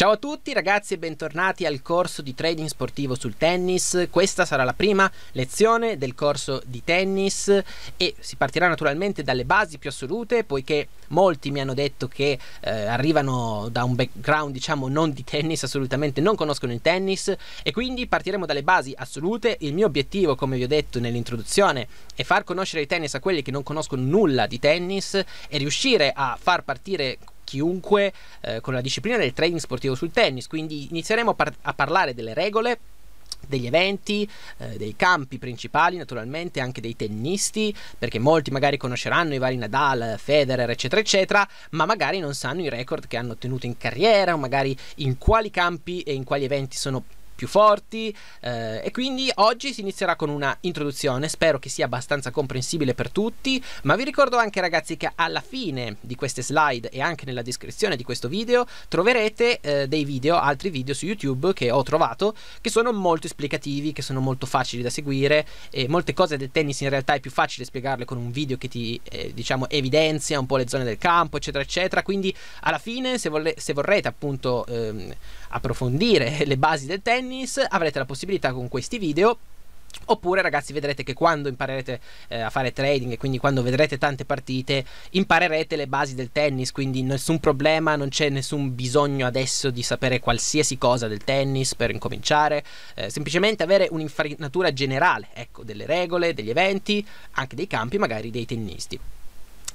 Ciao a tutti ragazzi e bentornati al corso di trading sportivo sul tennis. Questa sarà la prima lezione del corso di tennis e si partirà naturalmente dalle basi più assolute poiché molti mi hanno detto che eh, arrivano da un background diciamo non di tennis assolutamente, non conoscono il tennis e quindi partiremo dalle basi assolute. Il mio obiettivo come vi ho detto nell'introduzione è far conoscere il tennis a quelli che non conoscono nulla di tennis e riuscire a far partire chiunque eh, con la disciplina del trading sportivo sul tennis. Quindi inizieremo a, par- a parlare delle regole degli eventi, eh, dei campi principali, naturalmente anche dei tennisti, perché molti magari conosceranno i vari Nadal, Federer, eccetera, eccetera, ma magari non sanno i record che hanno ottenuto in carriera, o magari in quali campi e in quali eventi sono più forti eh, e quindi oggi si inizierà con una introduzione, spero che sia abbastanza comprensibile per tutti, ma vi ricordo anche ragazzi che alla fine di queste slide e anche nella descrizione di questo video troverete eh, dei video, altri video su YouTube che ho trovato che sono molto esplicativi, che sono molto facili da seguire e molte cose del tennis in realtà è più facile spiegarle con un video che ti eh, diciamo evidenzia un po' le zone del campo, eccetera, eccetera, quindi alla fine se, volle- se vorrete appunto ehm, approfondire le basi del tennis, avrete la possibilità con questi video Oppure ragazzi vedrete che quando imparerete eh, a fare trading e quindi quando vedrete tante partite imparerete le basi del tennis, quindi nessun problema, non c'è nessun bisogno adesso di sapere qualsiasi cosa del tennis per incominciare, eh, semplicemente avere un'infarinatura generale, ecco, delle regole, degli eventi, anche dei campi magari dei tennisti.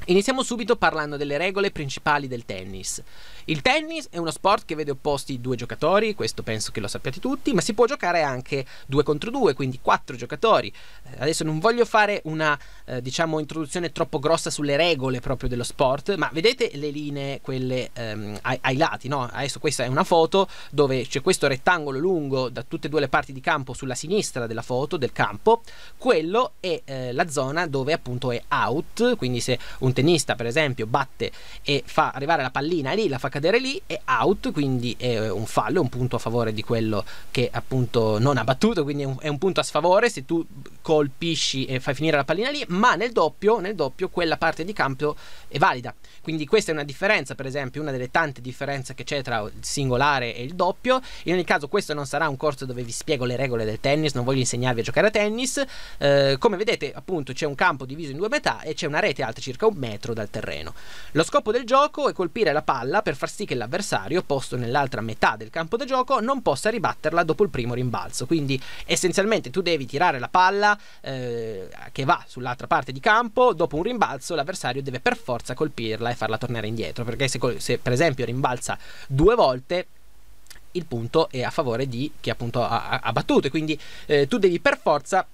Iniziamo subito parlando delle regole principali del tennis. Il tennis è uno sport che vede opposti due giocatori, questo penso che lo sappiate tutti, ma si può giocare anche due contro due, quindi quattro giocatori. Eh, adesso non voglio fare una eh, diciamo introduzione troppo grossa sulle regole proprio dello sport, ma vedete le linee quelle ehm, ai, ai, lati, no? Adesso questa è una foto dove c'è questo rettangolo lungo da tutte e due le parti di campo sulla sinistra della foto del campo, quello è eh, la zona dove appunto è out, quindi se un tennista per esempio batte e fa arrivare la pallina lì, la fa cadere lì è out, quindi è eh, un fallo, è un punto a favore di quello che appunto non ha battuto, quindi è un, è un punto a sfavore se tu colpisci e fai finire la pallina lì, ma nel doppio, nel doppio quella parte di campo è valida. Quindi questa è una differenza, per esempio, una delle tante differenze che c'è tra il singolare e il doppio. In ogni caso questo non sarà un corso dove vi spiego le regole del tennis, non voglio insegnarvi a giocare a tennis. Eh, come vedete appunto c'è un campo diviso in due metà e c'è una rete alta circa un metro dal terreno. Lo scopo del gioco è colpire la palla per far far sì che l'avversario, posto nell'altra metà del campo da gioco, non possa ribatterla dopo il primo rimbalzo. Quindi essenzialmente tu devi tirare la palla eh, che va sull'altra parte di campo, dopo un rimbalzo l'avversario deve per forza colpirla e farla tornare indietro, perché se, se per esempio rimbalza due volte il punto è a favore di chi appunto ha, ha battuto e quindi eh, tu devi per forza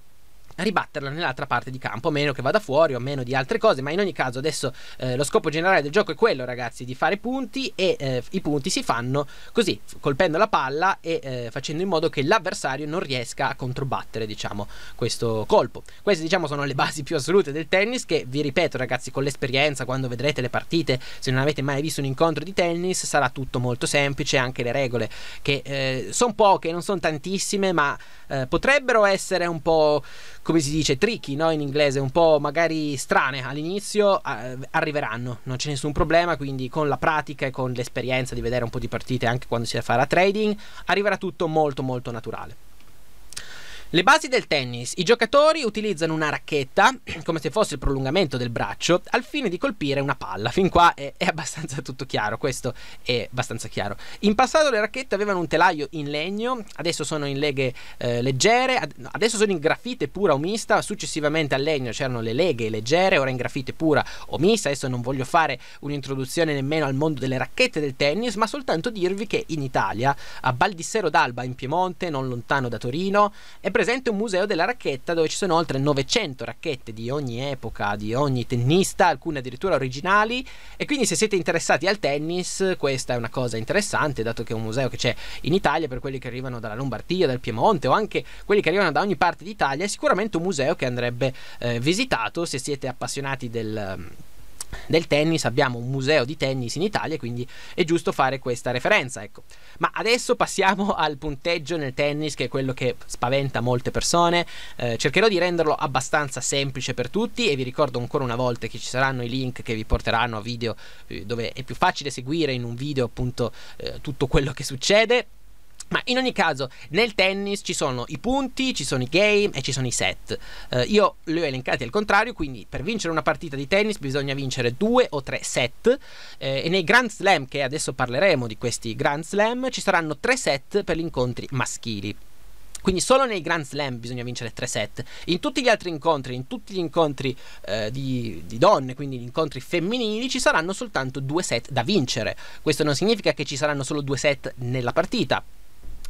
ribatterla nell'altra parte di campo, a meno che vada fuori o a meno di altre cose, ma in ogni caso adesso eh, lo scopo generale del gioco è quello ragazzi di fare punti e eh, i punti si fanno così, colpendo la palla e eh, facendo in modo che l'avversario non riesca a controbattere diciamo questo colpo. Queste diciamo sono le basi più assolute del tennis che vi ripeto ragazzi con l'esperienza quando vedrete le partite, se non avete mai visto un incontro di tennis sarà tutto molto semplice, anche le regole che eh, sono poche, non sono tantissime ma eh, potrebbero essere un po' come si dice, tricky no? in inglese, un po' magari strane all'inizio, eh, arriveranno, non c'è nessun problema, quindi con la pratica e con l'esperienza di vedere un po' di partite anche quando si fa la trading, arriverà tutto molto molto naturale. Le basi del tennis. I giocatori utilizzano una racchetta, come se fosse il prolungamento del braccio, al fine di colpire una palla. Fin qua è, è abbastanza tutto chiaro, questo è abbastanza chiaro. In passato le racchette avevano un telaio in legno, adesso sono in leghe eh, leggere, ad, adesso sono in graffite pura o mista, successivamente al legno c'erano le leghe leggere, ora in graffite pura o mista. Adesso non voglio fare un'introduzione nemmeno al mondo delle racchette del tennis, ma soltanto dirvi che in Italia, a Baldissero d'Alba in Piemonte, non lontano da Torino, è presente presente un museo della racchetta dove ci sono oltre 900 racchette di ogni epoca, di ogni tennista, alcune addirittura originali. E quindi se siete interessati al tennis, questa è una cosa interessante, dato che è un museo che c'è in Italia per quelli che arrivano dalla Lombardia, dal Piemonte o anche quelli che arrivano da ogni parte d'Italia, è sicuramente un museo che andrebbe eh, visitato se siete appassionati del del tennis, abbiamo un museo di tennis in Italia, quindi è giusto fare questa referenza. Ecco. Ma adesso passiamo al punteggio nel tennis, che è quello che spaventa molte persone. Eh, cercherò di renderlo abbastanza semplice per tutti e vi ricordo ancora una volta che ci saranno i link che vi porteranno a video eh, dove è più facile seguire in un video appunto eh, tutto quello che succede. Ma in ogni caso, nel tennis ci sono i punti, ci sono i game e ci sono i set. Eh, io li ho elencati al contrario, quindi per vincere una partita di tennis bisogna vincere due o tre set. Eh, e nei Grand Slam, che adesso parleremo di questi Grand Slam, ci saranno tre set per gli incontri maschili. Quindi solo nei Grand Slam bisogna vincere tre set. In tutti gli altri incontri, in tutti gli incontri eh, di, di, donne, quindi gli incontri femminili, ci saranno soltanto due set da vincere. Questo non significa che ci saranno solo due set nella partita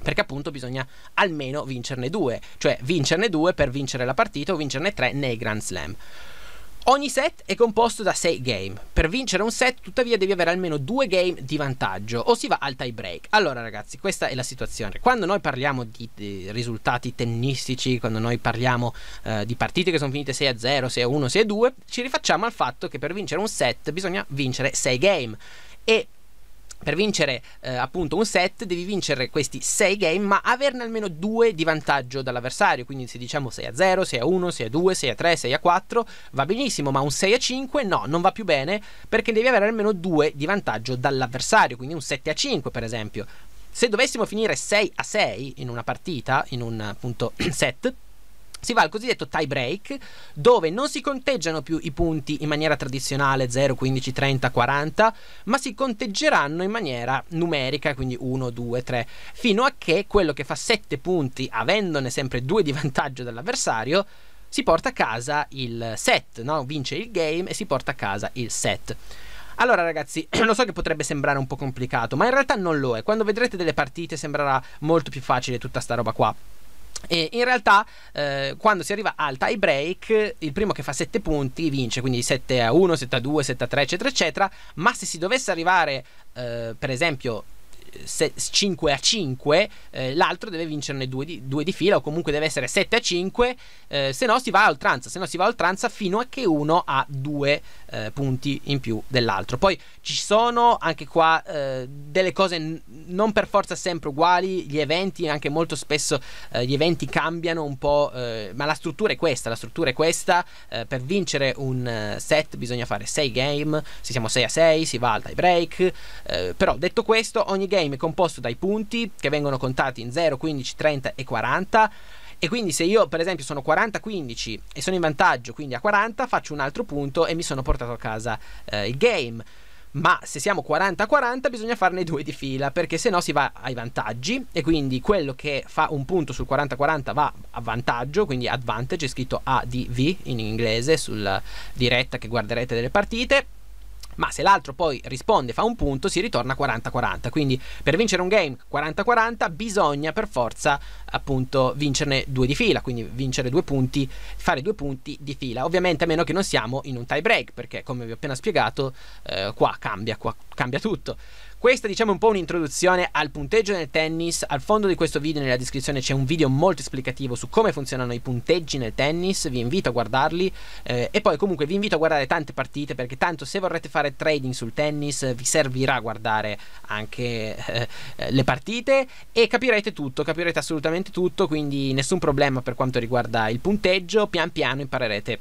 perché appunto bisogna almeno vincerne due, cioè vincerne due per vincere la partita o vincerne tre nei Grand Slam. Ogni set è composto da 6 game. Per vincere un set, tuttavia, devi avere almeno 2 game di vantaggio o si va al tie break. Allora, ragazzi, questa è la situazione. Quando noi parliamo di, di risultati tennistici, quando noi parliamo eh, di partite che sono finite 6 a 0, 6 a 1, 6 a 2, ci rifacciamo al fatto che per vincere un set bisogna vincere 6 game. E per vincere eh, appunto un set devi vincere questi 6 game ma averne almeno 2 di vantaggio dall'avversario quindi se diciamo 6 a 0 6 a 1 6 a 2 6 a 3 6 a 4 va benissimo ma un 6 a 5 no non va più bene perché devi avere almeno 2 di vantaggio dall'avversario quindi un 7 a 5 per esempio se dovessimo finire 6 a 6 in una partita in un appunto set si va al cosiddetto tie break, dove non si conteggiano più i punti in maniera tradizionale 0, 15, 30, 40, ma si conteggeranno in maniera numerica, quindi 1, 2, 3, fino a che quello che fa 7 punti, avendone sempre 2 di vantaggio dall'avversario, si porta a casa il set, no? vince il game e si porta a casa il set. Allora ragazzi, lo so che potrebbe sembrare un po' complicato, ma in realtà non lo è. Quando vedrete delle partite sembrerà molto più facile tutta sta roba qua. E in realtà, eh, quando si arriva al tie break, il primo che fa 7 punti vince, quindi 7 a 1, 7 a 2, 7 a 3, eccetera, eccetera. Ma se si dovesse arrivare, eh, per esempio, 5 a 5, eh, l'altro deve vincerne 2 di, due di, fila o comunque deve essere 7 a 5, eh, se no si va a oltranza, se no si va a oltranza fino a che uno ha 2 eh, punti in più dell'altro. Poi ci sono anche qua eh, delle cose n- non per forza sempre uguali, gli eventi anche molto spesso eh, gli eventi cambiano un po', eh, ma la struttura è questa, la struttura è questa, per vincere un set bisogna fare 6 game, se siamo 6 a 6 si va al tie break, però detto questo ogni game è composto dai punti che vengono contati in 0, 15, 30 e 40. E quindi se io per esempio sono 40-15 e sono in vantaggio, quindi a 40 faccio un altro punto e mi sono portato a casa eh, il game. Ma se siamo 40-40 bisogna farne due di fila perché se no si va ai vantaggi e quindi quello che fa un punto sul 40-40 va a vantaggio, quindi advantage è scritto ADV in inglese sulla diretta che guarderete delle partite ma se l'altro poi risponde fa un punto si ritorna 40-40 quindi per vincere un game 40-40 bisogna per forza appunto vincerne due di fila quindi vincere due punti fare due punti di fila ovviamente a meno che non siamo in un tie break perché come vi ho appena spiegato eh, qua cambia qua cambia tutto questa diciamo è un po' un'introduzione al punteggio nel tennis. Al fondo di questo video nella descrizione c'è un video molto esplicativo su come funzionano i punteggi nel tennis, vi invito a guardarli eh, e poi comunque vi invito a guardare tante partite perché tanto se vorrete fare trading sul tennis eh, vi servirà guardare anche eh, eh, le partite e capirete tutto, capirete assolutamente tutto, quindi nessun problema per quanto riguarda il punteggio, pian piano imparerete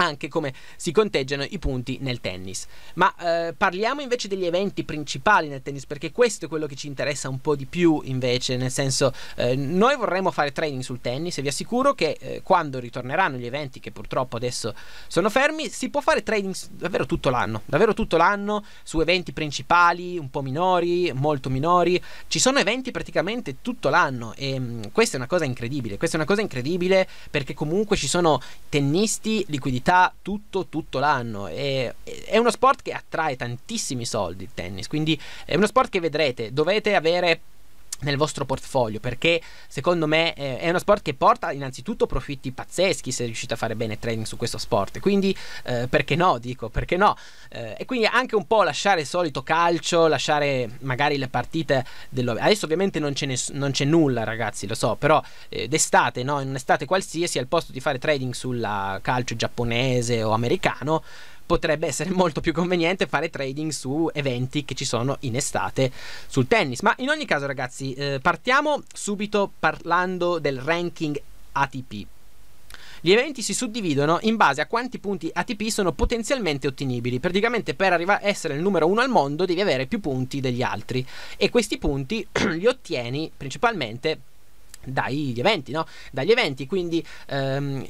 anche come si conteggiano i punti nel tennis. Ma eh, parliamo invece degli eventi principali nel tennis, perché questo è quello che ci interessa un po' di più invece, nel senso eh, noi vorremmo fare training sul tennis e vi assicuro che eh, quando ritorneranno gli eventi, che purtroppo adesso sono fermi, si può fare training davvero tutto l'anno, davvero tutto l'anno su eventi principali, un po' minori, molto minori, ci sono eventi praticamente tutto l'anno e mh, mm, questa è una cosa incredibile, questa è una cosa incredibile perché comunque ci sono tennisti, liquidità, attività tutto, tutto l'anno. E, è, uno sport che attrae tantissimi soldi il tennis, quindi è uno sport che vedrete, dovete avere nel vostro portfolio perché secondo me eh, è uno sport che porta innanzitutto profitti pazzeschi se riuscite a fare bene trading su questo sport quindi eh, perché no dico perché no eh, e quindi anche un po' lasciare il solito calcio lasciare magari le partite dello... adesso ovviamente non, ness- non c'è, nulla ragazzi lo so però eh, d'estate no? in un'estate qualsiasi al posto di fare trading sul calcio giapponese o americano potrebbe essere molto più conveniente fare trading su eventi che ci sono in estate sul tennis. Ma in ogni caso, ragazzi, eh, partiamo subito parlando del ranking ATP. Gli eventi si suddividono in base a quanti punti ATP sono potenzialmente ottenibili. Praticamente per arrivare essere il numero uno al mondo devi avere più punti degli altri e questi punti li ottieni principalmente dagli eventi, no? Dagli eventi, quindi ehm,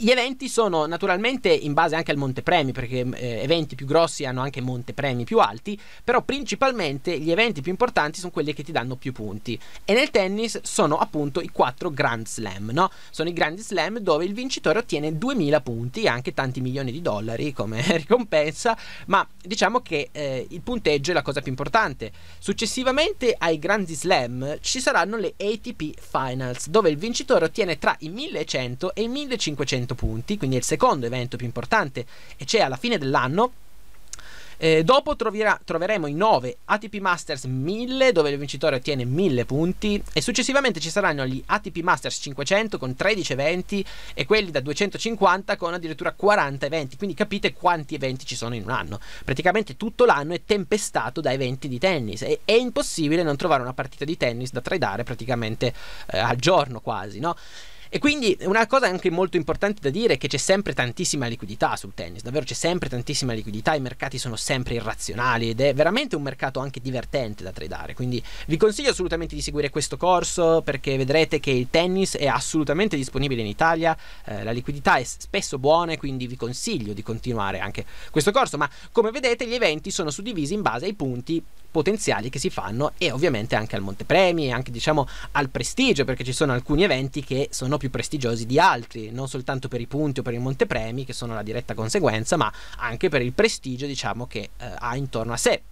gli eventi sono naturalmente in base anche al montepremi, perché eh, eventi più grossi hanno anche montepremi più alti, però principalmente gli eventi più importanti sono quelli che ti danno più punti. E nel tennis sono appunto i quattro Grand Slam, no? Sono i Grand Slam dove il vincitore ottiene 2000 punti, anche tanti milioni di dollari come ricompensa, ma diciamo che eh, il punteggio è la cosa più importante. Successivamente ai Grand Slam ci saranno le ATP Finals, dove il vincitore ottiene tra i 1100 e i 1500 100 punti, quindi è il secondo evento più importante e c'è alla fine dell'anno. Eh, dopo troverà, troveremo i 9 ATP Masters 1000 dove il vincitore ottiene 1000 punti e successivamente ci saranno gli ATP Masters 500 con 13 eventi e quelli da 250 con addirittura 40 eventi, quindi capite quanti eventi ci sono in un anno. Praticamente tutto l'anno è tempestato da eventi di tennis e è impossibile non trovare una partita di tennis da tradare praticamente eh, al giorno quasi, no? E quindi una cosa anche molto importante da dire è che c'è sempre tantissima liquidità sul tennis, davvero c'è sempre tantissima liquidità, i mercati sono sempre irrazionali ed è veramente un mercato anche divertente da tradare, quindi vi consiglio assolutamente di seguire questo corso perché vedrete che il tennis è assolutamente disponibile in Italia, eh, la liquidità è spesso buona e quindi vi consiglio di continuare anche questo corso, ma come vedete gli eventi sono suddivisi in base ai punti potenziali che si fanno e ovviamente anche al Montepremi e anche diciamo al prestigio perché ci sono alcuni eventi che sono più prestigiosi di altri, non soltanto per i punti o per i montepremi, che sono la diretta conseguenza, ma anche per il prestigio diciamo, che eh, ha intorno a sé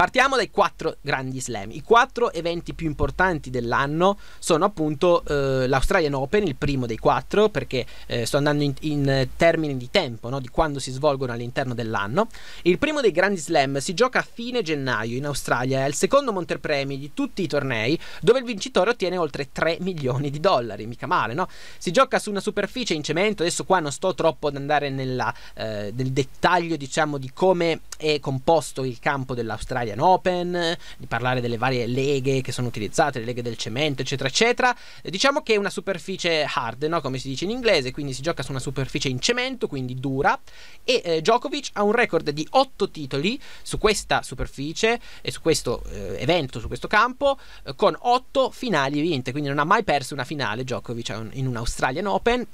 Partiamo dai quattro grandi slam. I quattro eventi più importanti dell'anno sono appunto eh, l'Australian Open, il primo dei quattro, perché eh, sto andando in, in termini di tempo, no? di quando si svolgono all'interno dell'anno. Il primo dei grandi slam si gioca a fine gennaio in Australia, è il secondo montepremi di tutti i tornei, dove il vincitore ottiene oltre 3 milioni di dollari, mica male, no? Si gioca su una superficie in cemento, adesso qua non sto troppo ad andare nella, eh, nel dettaglio diciamo di come è composto il campo dell'Australia Italian Open, di parlare delle varie leghe che sono utilizzate, le leghe del cemento, eccetera, eccetera. Diciamo che è una superficie hard, no? come si dice in inglese, quindi si gioca su una superficie in cemento, quindi dura. E eh, Djokovic ha un record di 8 titoli su questa superficie e su questo eh, evento, su questo campo, eh, con 8 finali vinte, quindi non ha mai perso una finale Djokovic eh, in un Australian Open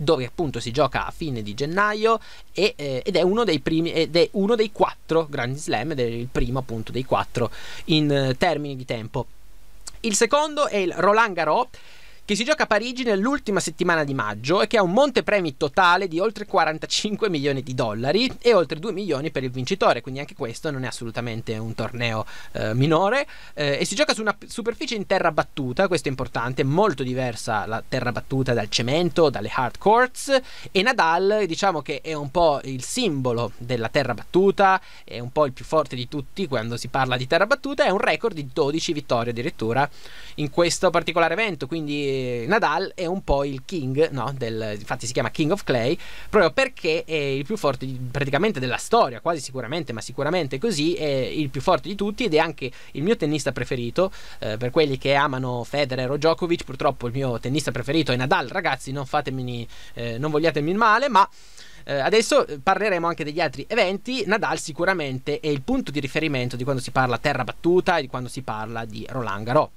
dove appunto si gioca a fine di gennaio e, eh, ed, è uno dei primi, ed è uno dei quattro Grand Slam ed è il primo appunto dei quattro in eh, termini di tempo. Il secondo è il Roland Garros che si gioca a Parigi nell'ultima settimana di maggio e che ha un montepremi totale di oltre 45 milioni di dollari e oltre 2 milioni per il vincitore, quindi anche questo non è assolutamente un torneo eh, minore eh, e si gioca su una superficie in terra battuta, questo è importante, molto diversa la terra battuta dal cemento, dalle hard courts e Nadal diciamo che è un po' il simbolo della terra battuta, è un po' il più forte di tutti quando si parla di terra battuta, è un record di 12 vittorie addirittura in questo particolare evento, quindi eh, Nadal è un po' il king, no? Del, infatti si chiama King of Clay, proprio perché è il più forte di, praticamente della storia, quasi sicuramente, ma sicuramente così, è il più forte di tutti ed è anche il mio tennista preferito, eh, per quelli che amano Federer o Djokovic, purtroppo il mio tennista preferito è Nadal, ragazzi non fatemi, eh, non vogliatemi il male, ma... Eh, adesso parleremo anche degli altri eventi. Nadal sicuramente è il punto di riferimento di quando si parla terra battuta e di quando si parla di Roland Garros.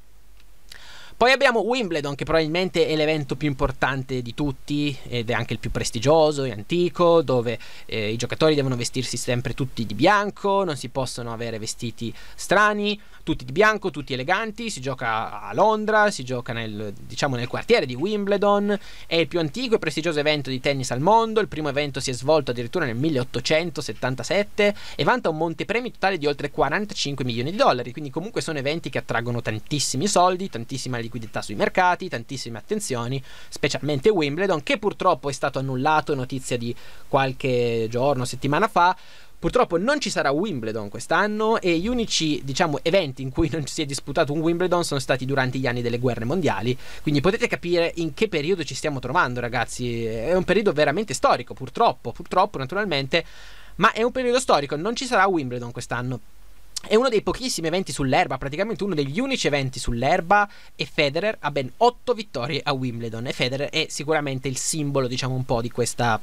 Poi abbiamo Wimbledon, che probabilmente è l'evento più importante di tutti ed è anche il più prestigioso e antico, dove eh, i giocatori devono vestirsi sempre tutti di bianco, non si possono avere vestiti strani, tutti di bianco, tutti eleganti, si gioca a Londra, si gioca nel, diciamo, nel quartiere di Wimbledon, è il più antico e prestigioso evento di tennis al mondo, il primo evento si è svolto addirittura nel 1877 e vanta un montepremi totale di oltre 45 milioni di dollari, quindi comunque sono eventi che attraggono tantissimi soldi, tantissima liquidità sui mercati, tantissime attenzioni, specialmente Wimbledon che purtroppo è stato annullato, notizia di qualche giorno, settimana fa, Purtroppo non ci sarà Wimbledon quest'anno e gli unici, diciamo, eventi in cui non si è disputato un Wimbledon sono stati durante gli anni delle guerre mondiali, quindi potete capire in che periodo ci stiamo trovando, ragazzi. È un periodo veramente storico, purtroppo, purtroppo naturalmente, ma è un periodo storico, non ci sarà Wimbledon quest'anno. È uno dei pochissimi eventi sull'erba, praticamente uno degli unici eventi sull'erba e Federer ha ben otto vittorie a Wimbledon e Federer è sicuramente il simbolo, diciamo un po', di questa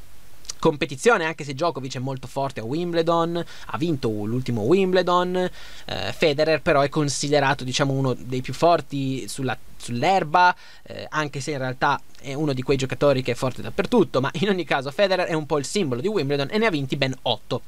competizione, anche se Djokovic è molto forte a Wimbledon, ha vinto l'ultimo Wimbledon, eh, Federer però è considerato diciamo uno dei più forti sulla, sull'erba, eh, anche se in realtà è uno di quei giocatori che è forte dappertutto, ma in ogni caso Federer è un po' il simbolo di Wimbledon e ne ha vinti ben 8.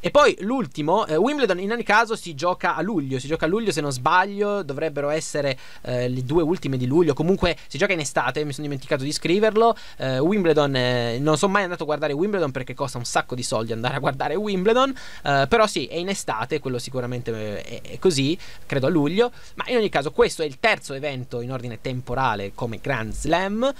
E poi l'ultimo, eh, Wimbledon in ogni caso si gioca a luglio, si gioca a luglio se non sbaglio, dovrebbero essere eh, le due ultime di luglio, comunque si gioca in estate, mi sono dimenticato di scriverlo. Eh, Wimbledon, eh, non sono mai andato a guardare Wimbledon perché costa un sacco di soldi andare a guardare Wimbledon, eh, però sì, è in estate, quello sicuramente eh, è, è così, credo a luglio, ma in ogni caso questo è il terzo evento in ordine temporale come Grand Slam,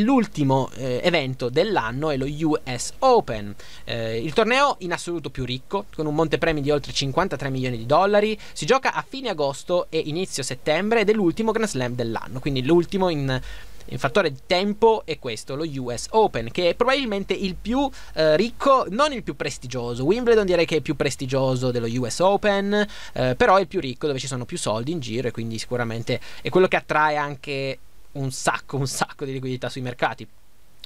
l'ultimo evento dell'anno è lo US Open, il torneo in assoluto più ricco, con un montepremi di oltre 53 milioni di dollari. Si gioca a fine agosto e inizio settembre ed è l'ultimo Grand Slam dell'anno, quindi l'ultimo in il fattore di tempo è questo, lo US Open, che è probabilmente il più eh, ricco, non il più prestigioso. Wimbledon direi che è più prestigioso dello US Open, eh, però è il più ricco dove ci sono più soldi in giro e quindi sicuramente è quello che attrae anche un sacco, un sacco di liquidità sui mercati.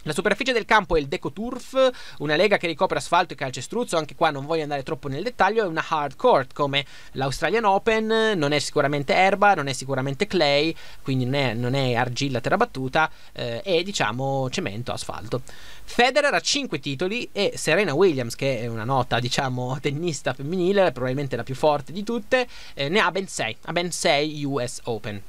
La superficie del campo è il Deco Turf, una lega che ricopre asfalto e calcestruzzo, anche qua non voglio andare troppo nel dettaglio, è una hard court come l'Australian Open, non è sicuramente erba, non è sicuramente clay, quindi non è, non è argilla terra battuta, eh, è diciamo cemento, asfalto. Federer ha 5 titoli e Serena Williams, che è una nota diciamo tennista femminile, probabilmente la più forte di tutte, eh, ne ha ben 6, ha ben 6 US Open.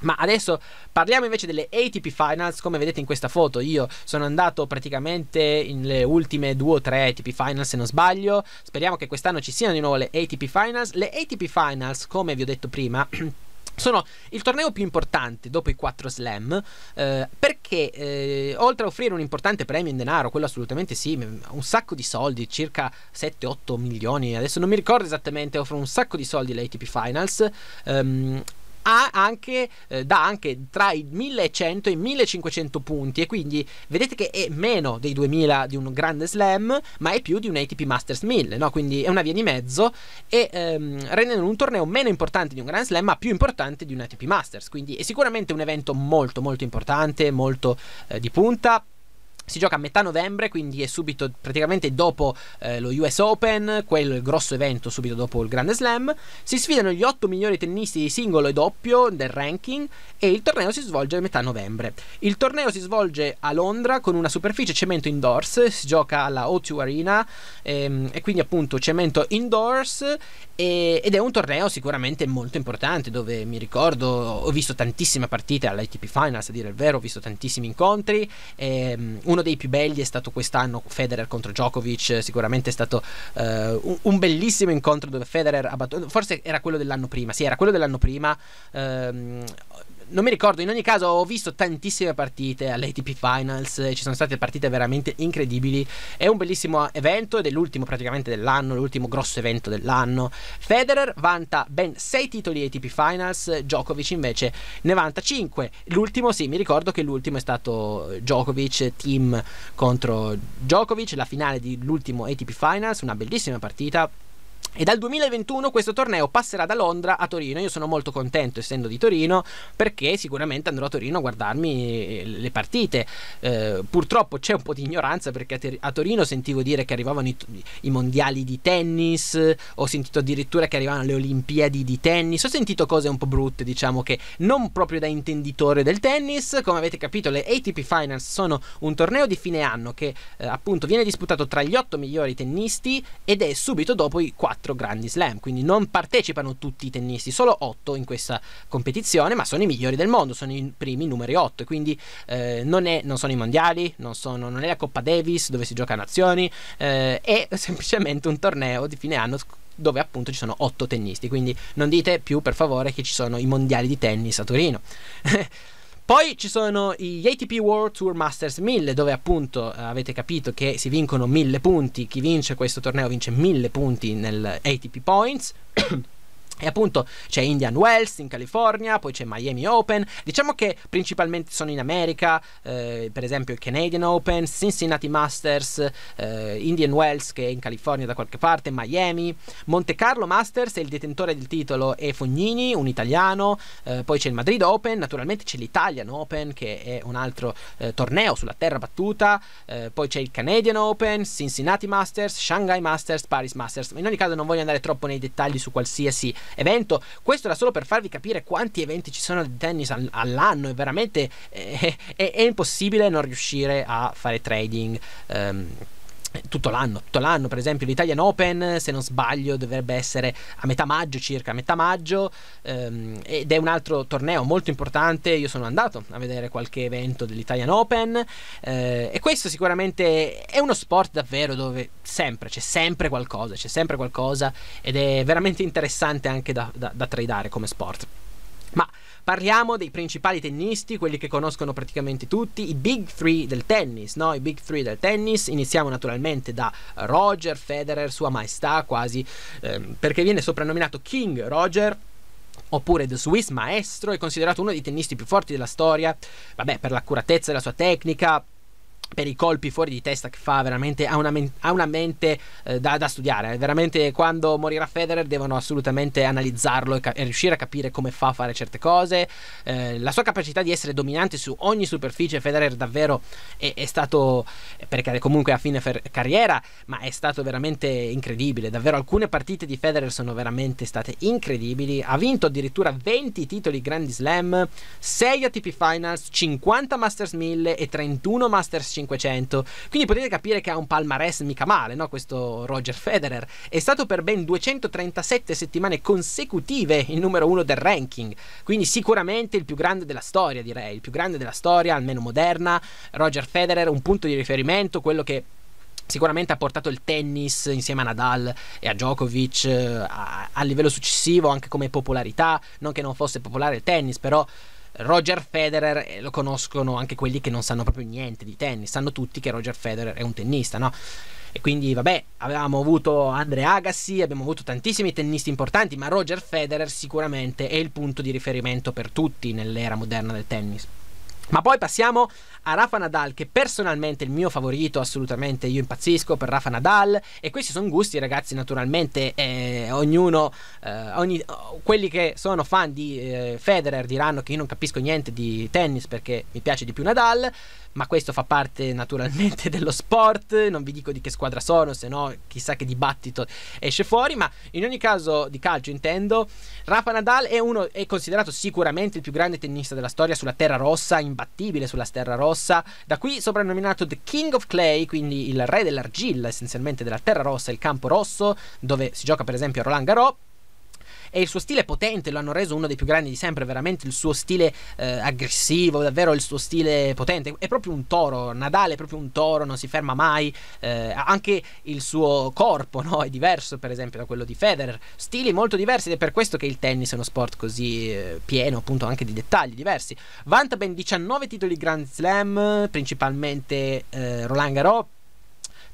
Ma adesso parliamo invece delle ATP Finals, come vedete in questa foto io sono andato praticamente nelle ultime due o tre ATP Finals se non sbaglio, speriamo che quest'anno ci siano di nuovo le ATP Finals, le ATP Finals come vi ho detto prima sono il torneo più importante dopo i 4 slam eh, perché eh, oltre a offrire un importante premio in denaro, quello assolutamente sì, un sacco di soldi, circa 7-8 milioni, adesso non mi ricordo esattamente, offrono un sacco di soldi le ATP Finals, ehm, ha anche, eh, dà anche tra i 1100 e i 1500 punti e quindi vedete che è meno dei 2000 di un grande slam ma è più di un ATP Masters 1000 no? quindi è una via di mezzo e ehm, rendendo un torneo meno importante di un Grand Slam ma più importante di un ATP Masters quindi è sicuramente un evento molto molto importante molto eh, di punta si gioca a metà novembre, quindi è subito praticamente dopo eh, lo US Open, quello il grosso evento subito dopo il Grande Slam. Si sfidano gli 8 migliori tennisti di singolo e doppio del ranking e il torneo si svolge a metà novembre. Il torneo si svolge a Londra con una superficie cemento indoors, si gioca alla O2 Arena ehm, e quindi appunto cemento indoors e, ed è un torneo sicuramente molto importante dove mi ricordo ho visto tantissime partite all'ITP Finals a dire il vero, ho visto tantissimi incontri. Ehm, uno dei più belli è stato quest'anno Federer contro Djokovic, sicuramente è stato eh, un, un, bellissimo incontro dove Federer ha battuto, forse era quello dell'anno prima, sì era quello dell'anno prima. Ehm, non mi ricordo, in ogni caso ho visto tantissime partite all'ATP Finals, ci sono state partite veramente incredibili, è un bellissimo evento ed è l'ultimo praticamente dell'anno, l'ultimo grosso evento dell'anno. Federer vanta ben 6 titoli ATP Finals, Djokovic invece ne vanta 5. L'ultimo sì, mi ricordo che l'ultimo è stato Djokovic team contro Djokovic, la finale dell'ultimo ATP Finals, una bellissima partita e dal 2021 questo torneo passerà da Londra a Torino. Io sono molto contento, essendo di Torino, perché sicuramente andrò a Torino a guardarmi eh, le partite. Eh, purtroppo c'è un po' di ignoranza perché a, Torino sentivo dire che arrivavano i, i, mondiali di tennis, ho sentito addirittura che arrivavano le Olimpiadi di tennis. Ho sentito cose un po' brutte, diciamo che non proprio da intenditore del tennis. Come avete capito, le ATP Finals sono un torneo di fine anno che eh, appunto viene disputato tra gli otto migliori tennisti ed è subito dopo i 4 4 grandi slam, quindi non partecipano tutti i tennisti, solo otto in questa competizione, ma sono i migliori del mondo, sono i primi numeri otto. quindi eh, non, è, non, sono i mondiali, non, sono, non, è la Coppa Davis dove si gioca a nazioni, eh, è semplicemente un torneo di fine anno dove appunto ci sono otto tennisti, quindi non dite più per favore che ci sono i mondiali di tennis a Torino. Poi ci sono gli ATP World Tour Masters 1000, dove appunto eh, avete capito che si vincono 1000 punti. Chi vince questo torneo vince 1000 punti nel ATP Points. E appunto c'è Indian Wells in California, poi c'è Miami Open, diciamo che principalmente sono in America, eh, per esempio il Canadian Open, Cincinnati Masters, eh, Indian Wells che è in California da qualche parte, Miami, Monte Carlo Masters è il detentore del titolo e Fognini, un italiano, eh, poi c'è il Madrid Open, naturalmente c'è l'Italian Open che è un altro eh, torneo sulla terra battuta, eh, poi c'è il Canadian Open, Cincinnati Masters, Shanghai Masters, Paris Masters, in ogni caso non voglio andare troppo nei dettagli su qualsiasi evento. Questo era solo per farvi capire quanti eventi ci sono di tennis all'anno. È veramente è, eh, è, è impossibile non riuscire a fare trading. Um, tutto l'anno, tutto l'anno, per esempio l'Italian Open, se non sbaglio, dovrebbe essere a metà maggio circa, a metà maggio, ehm, ed è un altro torneo molto importante, io sono andato a vedere qualche evento dell'Italian Open eh, e questo sicuramente è uno sport davvero dove sempre, c'è sempre qualcosa, c'è sempre qualcosa ed è veramente interessante anche da, da, da tradare come sport. Ma Parliamo dei principali tennisti, quelli che conoscono praticamente tutti, i big three del tennis, no? I big three del tennis. Iniziamo naturalmente da Roger Federer, sua maestà quasi, ehm, perché viene soprannominato King Roger oppure The Swiss Maestro, è considerato uno dei tennisti più forti della storia, vabbè, per l'accuratezza della sua tecnica, per i colpi fuori di testa che fa veramente ha una, men- ha una mente eh, da, da, studiare veramente quando morirà Federer devono assolutamente analizzarlo e, ca- e riuscire a capire come fa a fare certe cose eh, la sua capacità di essere dominante su ogni superficie Federer davvero è, è stato perché comunque a fine fer- carriera ma è stato veramente incredibile davvero alcune partite di Federer sono veramente state incredibili ha vinto addirittura 20 titoli Grand Slam 6 ATP Finals 50 Masters 1000 e 31 Masters 5 500. Quindi potete capire che ha un palmarès mica male, no? Questo Roger Federer. È stato per ben 237 settimane consecutive il numero uno del ranking. Quindi sicuramente il più grande della storia, direi. Il più grande della storia, almeno moderna. Roger Federer, un punto di riferimento, quello che sicuramente ha portato il tennis insieme a Nadal e a Djokovic eh, a, a livello successivo anche come popolarità non che non fosse popolare il tennis però Roger Federer eh, lo conoscono anche quelli che non sanno proprio niente di tennis, sanno tutti che Roger Federer è un tennista, no? E quindi, vabbè, avevamo avuto Andre Agassi, abbiamo avuto tantissimi tennisti importanti, ma Roger Federer sicuramente è il punto di riferimento per tutti nell'era moderna del tennis. Ma poi passiamo a Rafa Nadal, che personalmente è il mio favorito, assolutamente io impazzisco per Rafa Nadal. E questi sono gusti, ragazzi, naturalmente eh, ognuno, eh, ogni, quelli che sono fan di eh, Federer diranno che io non capisco niente di tennis perché mi piace di più Nadal, ma questo fa parte naturalmente dello sport, non vi dico di che squadra sono, se no chissà che dibattito esce fuori, ma in ogni caso di calcio intendo, Rafa Nadal è, uno, è considerato sicuramente il più grande tennista della storia sulla terra rossa, imbattibile sulla terra rossa rossa, da qui soprannominato The King of Clay, quindi il re dell'argilla essenzialmente della terra rossa, il campo rosso, dove si gioca per esempio a Roland Garros e il suo stile potente lo hanno reso uno dei più grandi di sempre, veramente il suo stile eh, aggressivo, davvero il suo stile potente, è proprio un toro, Nadal è proprio un toro, non si ferma mai, eh, anche il suo corpo no? è diverso per esempio da quello di Federer, stili molto diversi ed è per questo che il tennis è uno sport così eh, pieno appunto anche di dettagli diversi. Vanta ben 19 titoli Grand Slam, principalmente eh, Roland Garros,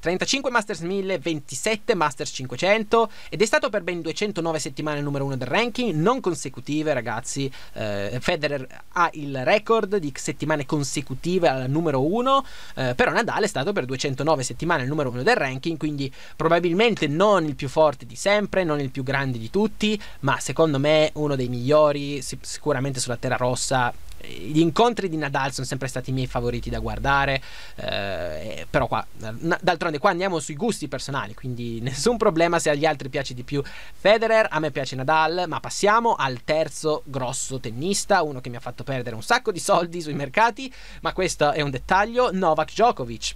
35 Masters 1000, 27 Masters 500 ed è stato per ben 209 settimane il numero 1 del ranking, non consecutive ragazzi, eh, Federer ha il record di settimane consecutive al numero 1, eh, però Nadal è stato per 209 settimane il numero 1 del ranking, quindi probabilmente non il più forte di sempre, non il più grande di tutti, ma secondo me uno dei migliori sicuramente sulla terra rossa eh, gli incontri di Nadal sono sempre stati i miei favoriti da guardare, eh, però qua, eh, d'altronde qua andiamo sui gusti personali, quindi nessun problema se agli altri piace di più Federer, a me piace Nadal, ma passiamo al terzo grosso tennista, uno che mi ha fatto perdere un sacco di soldi sui mercati, ma questo è un dettaglio, Novak Djokovic.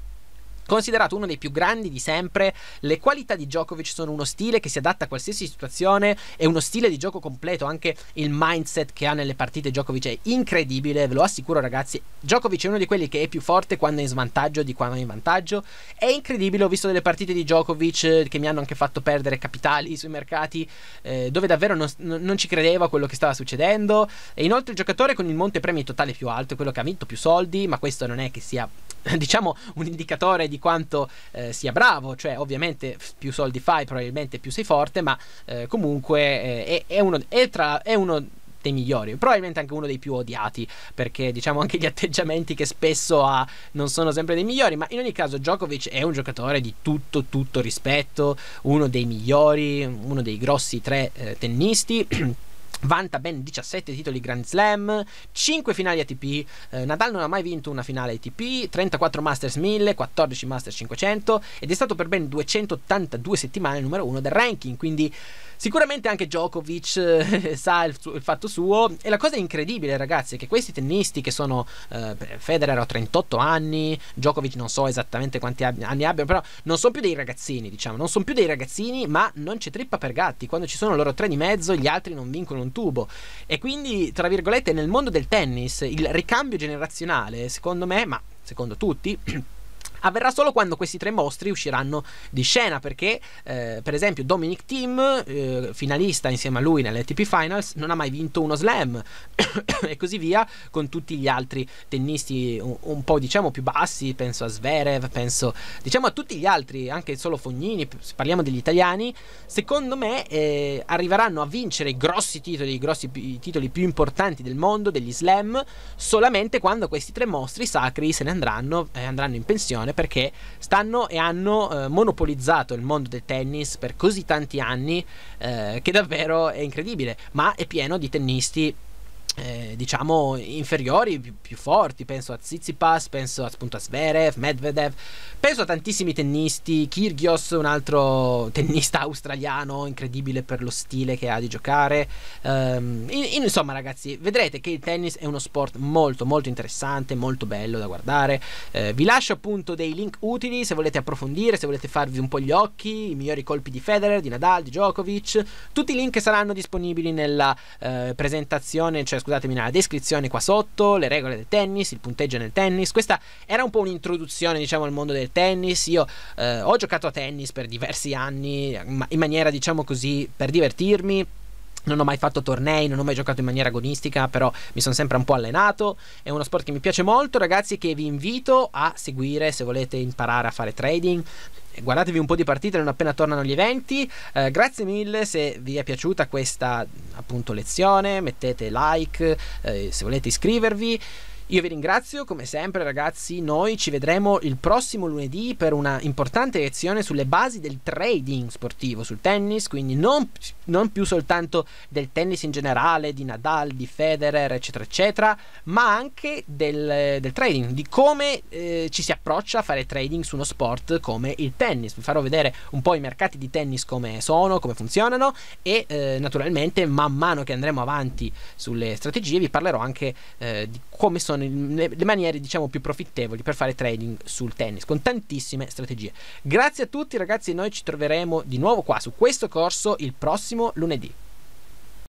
Considerato uno dei più grandi di sempre, le qualità di Djokovic sono uno stile che si adatta a qualsiasi situazione, è uno stile di gioco completo, anche il mindset che ha nelle partite Djokovic è incredibile, ve lo assicuro ragazzi, Djokovic è uno di quelli che è più forte quando è in svantaggio di quando è in vantaggio, è incredibile, ho visto delle partite di Djokovic eh, che mi hanno anche fatto perdere capitali sui mercati, eh, dove davvero non, non ci credevo a quello che stava succedendo, e inoltre il giocatore con il monte premi totale più alto è quello che ha vinto più soldi, ma questo non è che sia diciamo un indicatore di quanto eh, sia bravo, cioè ovviamente più soldi fai probabilmente più sei forte, ma eh, comunque eh, è, è, uno, è, tra, è uno dei migliori, probabilmente anche uno dei più odiati, perché diciamo anche gli atteggiamenti che spesso ha non sono sempre dei migliori, ma in ogni caso Djokovic è un giocatore di tutto, tutto rispetto, uno dei migliori, uno dei grossi tre eh, tennisti. Vanta ben 17 titoli Grand Slam, 5 finali ATP, eh, Nadal non ha mai vinto una finale ATP, 34 Masters 1000, 14 Masters 500 ed è stato per ben 282 settimane il numero 1 del ranking, quindi Sicuramente anche Djokovic eh, sa il, il, fatto suo. E la cosa incredibile, ragazzi, è che questi tennisti che sono eh, Federer ha 38 anni, Djokovic non so esattamente quanti ab- anni abbiano, però non sono più dei ragazzini, diciamo, non sono più dei ragazzini, ma non c'è trippa per gatti. Quando ci sono loro tre di mezzo, gli altri non vincono un tubo. E quindi, tra virgolette, nel mondo del tennis il ricambio generazionale, secondo me, ma secondo tutti avverrà solo quando questi tre mostri usciranno di scena perché eh, per esempio Dominic Team eh, finalista insieme a lui nelle ATP Finals non ha mai vinto uno slam e così via con tutti gli altri tennisti un, un, po' diciamo più bassi penso a Sverev penso diciamo a tutti gli altri anche solo Fognini se parliamo degli italiani secondo me eh, arriveranno a vincere i grossi titoli i grossi i titoli più importanti del mondo degli slam solamente quando questi tre mostri sacri se ne andranno e eh, andranno in pensione attenzione perché stanno e hanno eh, monopolizzato il mondo del tennis per così tanti anni eh, che davvero è incredibile, ma è pieno di tennisti eh, diciamo inferiori, più, più, forti. Penso a Tsitsipas, penso appunto a Sverev, Medvedev, penso a tantissimi tennisti. Kyrgios, un altro tennista australiano, incredibile per lo stile che ha di giocare. Um, in, insomma, ragazzi, vedrete che il tennis è uno sport molto, molto interessante, molto bello da guardare. Eh, vi lascio appunto dei link utili se volete approfondire, se volete farvi un po' gli occhi, i migliori colpi di Federer, di Nadal, di Djokovic. Tutti i link saranno disponibili nella eh, presentazione, cioè scusate scusatemi, nella descrizione qua sotto, le regole del tennis, il punteggio nel tennis. Questa era un po' un'introduzione, diciamo, al mondo del tennis. Io eh, ho giocato a tennis per diversi anni, in maniera, diciamo così, per divertirmi. Non ho mai fatto tornei, non ho mai giocato in maniera agonistica, però mi sono sempre un po' allenato. È uno sport che mi piace molto, ragazzi, che vi invito a seguire se volete imparare a fare trading guardatevi un po' di partite non appena tornano gli eventi. Eh, grazie mille se vi è piaciuta questa appunto lezione, mettete like eh, se volete iscrivervi. Io vi ringrazio come sempre ragazzi, noi ci vedremo il prossimo lunedì per una importante lezione sulle basi del trading sportivo, sul tennis, quindi non, non più soltanto del tennis in generale, di Nadal, di Federer, eccetera, eccetera, ma anche del, del trading, di come eh, ci si approccia a fare trading su uno sport come il tennis. Vi farò vedere un po' i mercati di tennis come sono, come funzionano e eh, naturalmente man mano che andremo avanti sulle strategie vi parlerò anche eh, di come sono sono le, le maniere diciamo più profittevoli per fare trading sul tennis con tantissime strategie. Grazie a tutti ragazzi, noi ci troveremo di nuovo qua su questo corso il prossimo lunedì.